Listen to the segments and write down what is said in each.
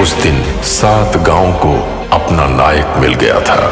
उस दिन सात गांव को अपना नायक मिल गया था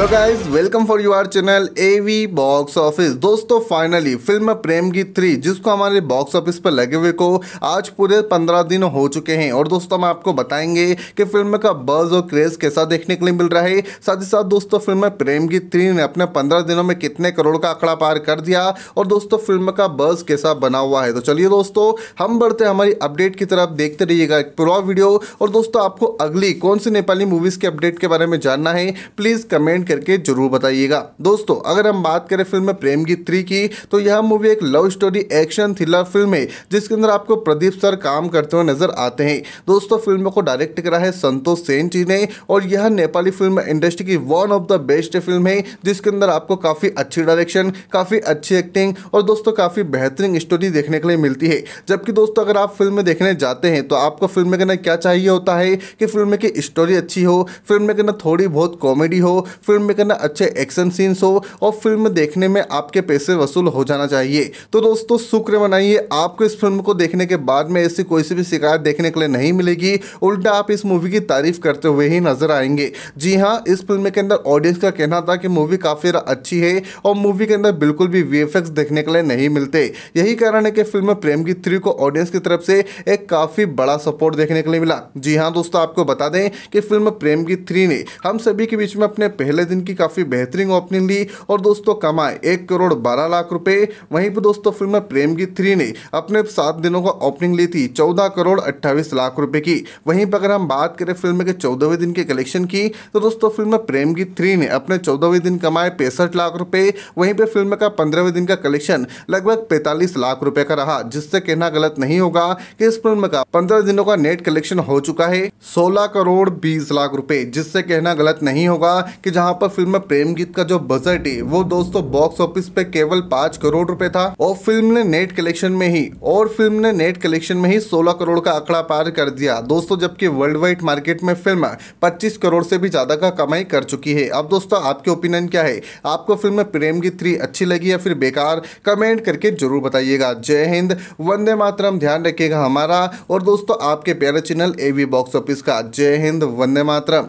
hello guys welcome for your channel AV box office दोस्तों फाइनली फिल्म प्रेम की थ्री जिसको हमारे बॉक्स ऑफिस पर लगे हुए को आज पूरे पंद्रह दिन हो चुके हैं और दोस्तों हम आपको बताएंगे कि फिल्म का बर्ज और क्रेज कैसा देखने के लिए मिल रहा है साथ ही साथ दोस्तों फिल्म प्रेम की थ्री ने अपने पंद्रह दिनों में कितने करोड़ का आंकड़ा पार कर दिया और दोस्तों फिल्म का बर्ज कैसा बना हुआ है तो चलिए दोस्तों हम बढ़ते हमारी अपडेट की तरफ देखते रहिएगा पूरा वीडियो और दोस्तों आपको अगली कौन सी नेपाली मूवीज़ के अपडेट के बारे में जानना है प्लीज़ कमेंट करके जरूर बताइएगा दोस्तों अगर हम बात करें फिल्म प्रेम गीत थ्री की तो यह मूवी एक love story action thriller film है जिसके अंदर आपको प्रदीप सर काम करते हुए नजर आते हैं दोस्तों फिल्म को डायरेक्ट करा है संतोष सेन जी ने और यह नेपाली फिल्म इंडस्ट्री की one of the best film है जिसके अंदर आपको काफ़ी अच्छी डायरेक्शन काफ़ी अच्छी एक्टिंग और दोस्तों काफ़ी बेहतरीन स्टोरी देखने के लिए मिलती है जबकि दोस्तों अगर आप फिल्म देखने जाते हैं तो आपको फिल्म के अंदर क्या चाहिए होता है कि फिल्म की स्टोरी अच्छी हो फिल्म के अंदर थोड़ी बहुत कॉमेडी हो फिल्म फिल्म में करना अच्छे एक्शन सीन्स हो और फिल्म देखने में आपके पैसे वसूल हो जाना चाहिए तो दोस्तों शुक्र मनाइए आपको इस फिल्म को देखने के बाद में ऐसी कोई सी भी शिकायत देखने के लिए नहीं मिलेगी उल्टा आप इस मूवी की तारीफ करते हुए ही नजर आएंगे जी हाँ इस फिल्म के अंदर ऑडियंस का कहना था कि मूवी काफ़ी अच्छी है और मूवी के अंदर बिल्कुल भी वी देखने के लिए नहीं मिलते यही कारण है कि फिल्म प्रेम की थ्री को ऑडियंस की तरफ से एक काफ़ी बड़ा सपोर्ट देखने के लिए मिला जी हाँ दोस्तों आपको बता दें कि फिल्म प्रेम की थ्री ने हम सभी के बीच में अपने पहले दिन की काफ़ी बेहतरीन ओपनिंग ली और दोस्तों कमाए एक करोड़ बारह लाख रुपए वहीं पर दोस्तों फिल्म प्रेम गीत थ्री ने अपने सात दिनों का ओपनिंग ली थी चौदह करोड़ अट्ठाईस लाख रुपए की वहीं पर अगर हम बात करें फिल्म के चौदहवें दिन के कलेक्शन की तो दोस्तों फिल्म प्रेम गीत थ्री ने अपने चौदहवें दिन कमाए पैंसठ लाख रुपए वहीं पर फिल्म का पंद्रहवें दिन का कलेक्शन लगभग पैंतालीस लाख रुपए का रहा जिससे कहना गलत नहीं होगा कि इस फिल्म का पंद्रह दिनों का नेट कलेक्शन हो चुका है सोलह करोड़ बीस लाख रुपए जिससे कहना गलत नहीं होगा कि जहां पर फिल्म प्रेम गीत का जो बजट है वो दोस्तों बॉक्स ऑफिस पे केवल पांच करोड़ रुपए था और फिल्म ने नेट कलेक्शन में ही और फिल्म ने नेट कलेक्शन में ही 16 करोड़ का आंकड़ा पार कर दिया दोस्तों जबकि वर्ल्ड वाइड मार्केट में फिल्म 25 करोड़ से भी ज़्यादा का कमाई कर चुकी है अब दोस्तों आपके ओपिनियन क्या है आपको फिल्म प्रेम गीत थ्री अच्छी लगी या फिर बेकार कमेंट करके जरूर बताइएगा जय हिंद वंदे मातरम ध्यान रखिएगा हमारा और दोस्तों आपके प्यारे चैनल एवी बॉक्स ऑफिस का जय हिंद वंदे मातरम